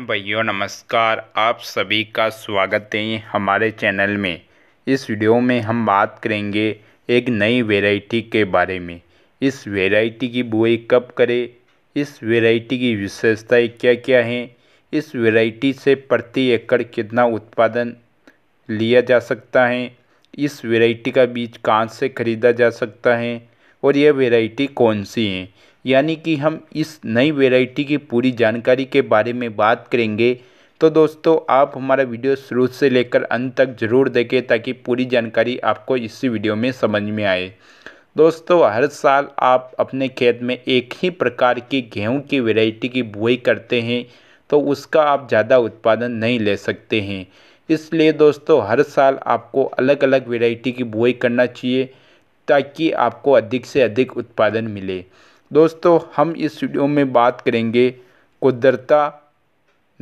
भैया नमस्कार आप सभी का स्वागत है हमारे चैनल में इस वीडियो में हम बात करेंगे एक नई वैरायटी के बारे में इस वैरायटी की बुआई कब करें इस वैरायटी की विशेषताएं क्या क्या हैं इस वैरायटी से प्रति एकड़ कितना उत्पादन लिया जा सकता है इस वैरायटी का बीज कहाँ से खरीदा जा सकता है और यह वैरायटी कौन सी है यानी कि हम इस नई वेराइटी की पूरी जानकारी के बारे में बात करेंगे तो दोस्तों आप हमारा वीडियो शुरू से लेकर अंत तक ज़रूर देखें ताकि पूरी जानकारी आपको इसी वीडियो में समझ में आए दोस्तों हर साल आप अपने खेत में एक ही प्रकार की गेहूं की वैरायटी की बुआई करते हैं तो उसका आप ज़्यादा उत्पादन नहीं ले सकते हैं इसलिए दोस्तों हर साल आपको अलग अलग वेराइटी की बुआई करना चाहिए ताकि आपको अधिक से अधिक उत्पादन मिले दोस्तों हम इस वीडियो में बात करेंगे कुदरता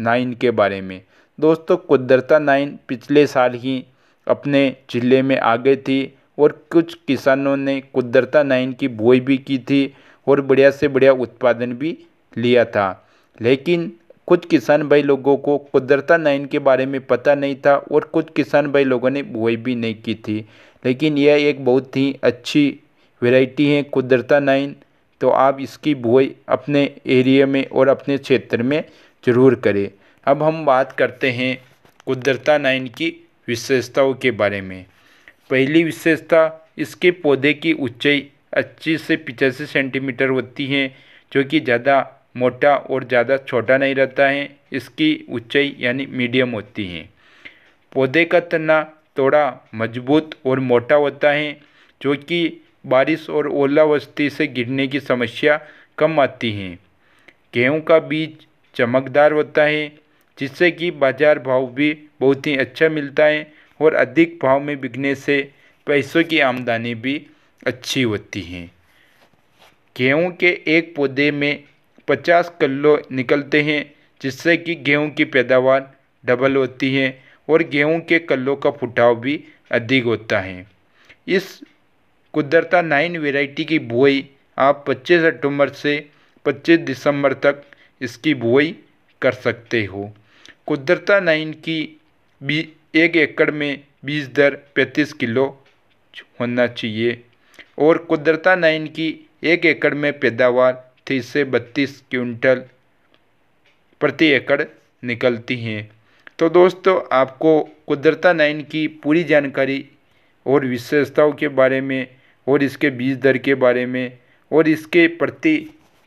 नाइन के बारे में दोस्तों कुदरता नाइन पिछले साल ही अपने ज़िले में आ गए थी और कुछ किसानों ने कुदरता नाइन की बुआई भी की थी और बढ़िया से बढ़िया उत्पादन भी लिया था लेकिन कुछ किसान भाई लोगों को कुदरता नाइन के बारे में पता नहीं था और कुछ किसान भाई लोगों ने बुआई भी नहीं की थी लेकिन यह एक बहुत ही अच्छी वेराइटी है कुदरता नाइन तो आप इसकी बुआई अपने एरिया में और अपने क्षेत्र में ज़रूर करें अब हम बात करते हैं कुदरता नाइन की विशेषताओं के बारे में पहली विशेषता इसके पौधे की ऊंचाई अच्छी से पिचासी सेंटीमीटर होती है जो कि ज़्यादा मोटा और ज़्यादा छोटा नहीं रहता है इसकी ऊंचाई यानी मीडियम होती है पौधे का तना थोड़ा मजबूत और मोटा होता है जो कि बारिश और ओलावृष्टि से गिरने की समस्या कम आती है गेहूँ का बीज चमकदार होता है जिससे कि बाजार भाव भी बहुत ही अच्छा मिलता है और अधिक भाव में बिकने से पैसों की आमदनी भी अच्छी होती है गेहूँ के एक पौधे में पचास कल्लो निकलते हैं जिससे कि गेहूँ की पैदावार डबल होती है और गेहूँ के कल्लों का फुटाव भी अधिक होता है इस कुदरता नाइन वेराइटी की बुआई आप 25 अक्टूबर से 25 दिसंबर तक इसकी बुआई कर सकते हो कुदरता नाइन की बी एक एकड़ में बीज दर 35 किलो होना चाहिए और कुदरता नाइन की एक एकड़ में पैदावार तीस से बत्तीस क्विंटल प्रति एकड़ निकलती हैं तो दोस्तों आपको कुदरता नाइन की पूरी जानकारी और विशेषताओं के बारे में और इसके बीज दर के बारे में और इसके प्रति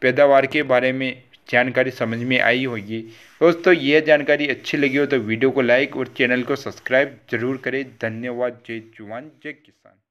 पैदावार के बारे में जानकारी समझ में आई होगी दोस्तों यह जानकारी अच्छी लगी हो तो वीडियो को लाइक और चैनल को सब्सक्राइब जरूर करें धन्यवाद जय जवान जय किसान